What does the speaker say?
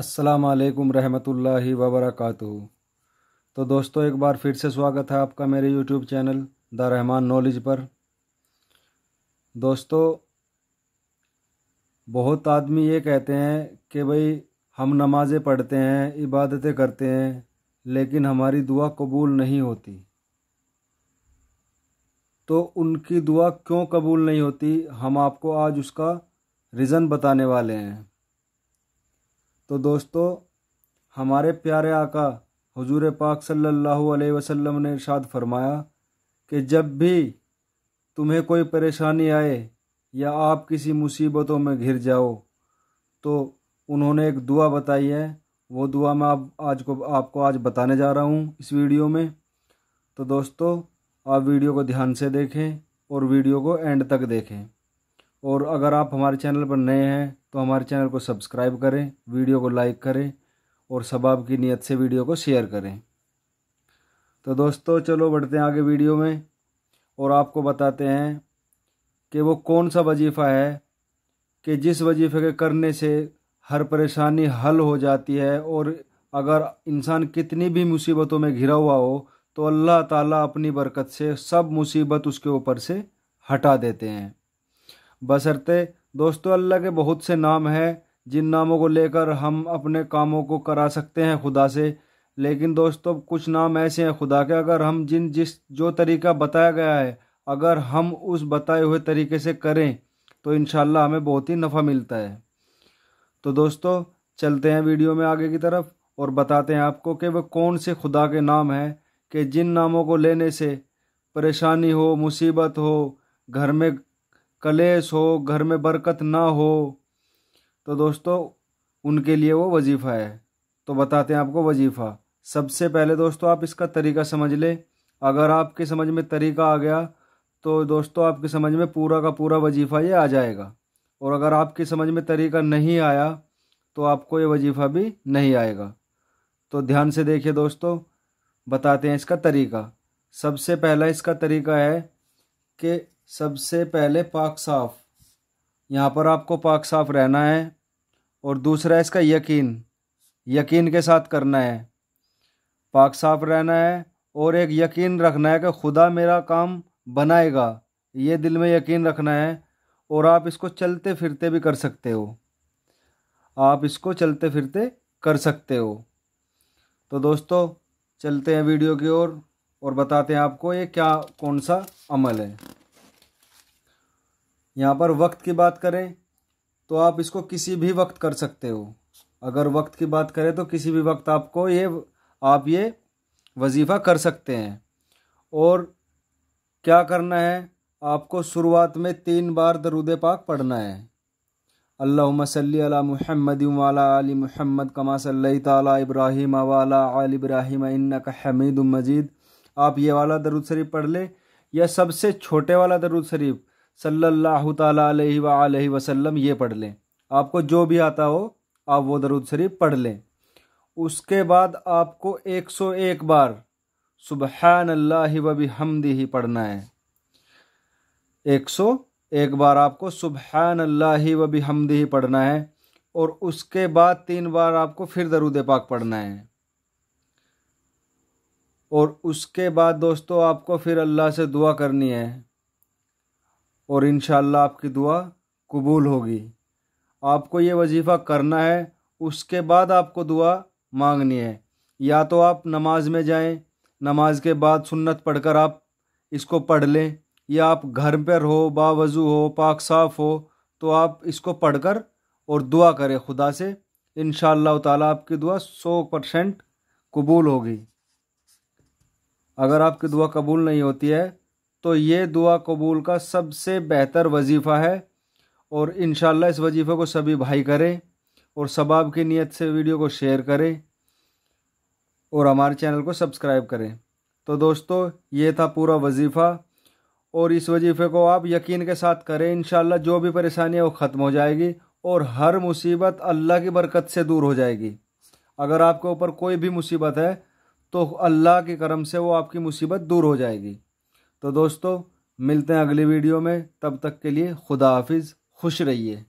असलकम रहमतुल्लाहि वबरकू तो दोस्तों एक बार फिर से स्वागत है आपका मेरे YouTube channel the Rahman knowledge पर दोस्तों बहुत आदमी ये कहते हैं कि भाई हम नमाज़ें पढ़ते हैं इबादतें करते हैं लेकिन हमारी दुआ कबूल नहीं होती तो उनकी दुआ क्यों कबूल नहीं होती हम आपको आज उसका रीज़न बताने वाले हैं तो दोस्तों हमारे प्यारे आका हुजूर पाक सल्लल्लाहु अलैहि वसल्लम ने इरशाद फरमाया कि जब भी तुम्हें कोई परेशानी आए या आप किसी मुसीबतों में घिर जाओ तो उन्होंने एक दुआ बताई है वो दुआ मैं आप आज को आपको आज बताने जा रहा हूँ इस वीडियो में तो दोस्तों आप वीडियो को ध्यान से देखें और वीडियो को एंड तक देखें और अगर आप हमारे चैनल पर नए हैं तो हमारे चैनल को सब्सक्राइब करें वीडियो को लाइक करें और सबाब की नीयत से वीडियो को शेयर करें तो दोस्तों चलो बढ़ते हैं आगे वीडियो में और आपको बताते हैं कि वो कौन सा वजीफ़ा है कि जिस वजीफ़े के करने से हर परेशानी हल हो जाती है और अगर इंसान कितनी भी मुसीबतों में घिरा हुआ हो तो अल्लाह ताला अपनी बरकत से सब मुसीबत उसके ऊपर से हटा देते हैं बसरते दोस्तों अल्लाह के बहुत से नाम हैं जिन नामों को लेकर हम अपने कामों को करा सकते हैं खुदा से लेकिन दोस्तों कुछ नाम ऐसे हैं खुदा के अगर हम जिन जिस जो तरीका बताया गया है अगर हम उस बताए हुए तरीके से करें तो इन हमें बहुत ही नफ़ा मिलता है तो दोस्तों चलते हैं वीडियो में आगे की तरफ और बताते हैं आपको कि वह कौन से खुदा के नाम हैं कि जिन नामों को लेने से परेशानी हो मुसीबत हो घर में कलेश हो घर में बरकत ना हो तो दोस्तों उनके लिए वो वजीफ़ा है तो बताते हैं आपको वजीफ़ा सबसे पहले दोस्तों आप इसका तरीका समझ लें अगर आपके समझ में तरीका आ गया तो दोस्तों आपके समझ में पूरा का पूरा वजीफ़ा ये आ जाएगा और अगर आपकी समझ में तरीका नहीं आया तो आपको ये वजीफ़ा भी नहीं आएगा तो ध्यान से देखिए दोस्तों बताते हैं इसका तरीका सबसे पहला इसका तरीका है कि सबसे पहले पाक साफ़ यहाँ पर आपको पाक साफ़ रहना है और दूसरा इसका यकीन यकीन के साथ करना है पाक साफ़ रहना है और एक यकीन रखना है कि खुदा मेरा काम बनाएगा ये दिल में यकीन रखना है और आप इसको चलते फिरते भी कर सकते हो आप इसको चलते फिरते कर सकते हो तो दोस्तों चलते हैं वीडियो की ओर और, और बताते हैं आपको ये क्या कौन सा अमल है यहाँ पर वक्त की बात करें तो आप इसको किसी भी वक्त कर सकते हो अगर वक्त की बात करें तो किसी भी वक्त आपको ये आप ये वजीफ़ा कर सकते हैं और क्या करना है आपको शुरुआत में तीन बार दरुद पाक पढ़ना है अल्लाह सल महमद आली महमद कमा सल इब्राहिम वाला आल इब्राहिम इन्नक हमीद मजीद आप ये वाला दरुद शरीफ पढ़ लें या सबसे छोटे वाला दरुद शरीफ सल्लल्लाहु ताला अलैहि अलैहि वसल्लम ये पढ़ लें आपको जो भी आता हो आप वो दरुद शरीफ पढ़ लें उसके बाद आपको 101 बार सुबहान अल्लाह वबी हमदी ही पढ़ना है 101 बार आपको सुबहान अल्लाह व हमदी ही पढ़ना है और उसके बाद तीन बार आपको फिर दरूद पाक पढ़ना है और उसके बाद दोस्तों आपको फिर अल्लाह से दुआ करनी है और इन आपकी दुआ कबूल होगी आपको ये वजीफ़ा करना है उसके बाद आपको दुआ मांगनी है या तो आप नमाज में जाएं नमाज के बाद सुन्नत पढ़कर आप इसको पढ़ लें या आप घर पर हो बावजू हो पाक साफ़ हो तो आप इसको पढ़कर और दुआ करें खुदा से इन ताला आपकी दुआ सौ परसेंट कबूल होगी अगर आपकी दुआ कबूल नहीं होती है तो ये दुआ कबूल का सबसे बेहतर वजीफ़ा है और इन इस वजीफ़े को सभी भाई करें और सबाब की नीयत से वीडियो को शेयर करें और हमारे चैनल को सब्सक्राइब करें तो दोस्तों ये था पूरा वजीफ़ा और इस वजीफ़े को आप यकीन के साथ करें इन जो भी परेशानी है वो ख़त्म हो जाएगी और हर मुसीबत अल्लाह की बरकत से दूर हो जाएगी अगर आपके ऊपर कोई भी मुसीबत है तो अल्लाह के करम से वो आपकी मुसीबत दूर हो जाएगी तो दोस्तों मिलते हैं अगली वीडियो में तब तक के लिए खुदा हाफिज़ खुश रहिए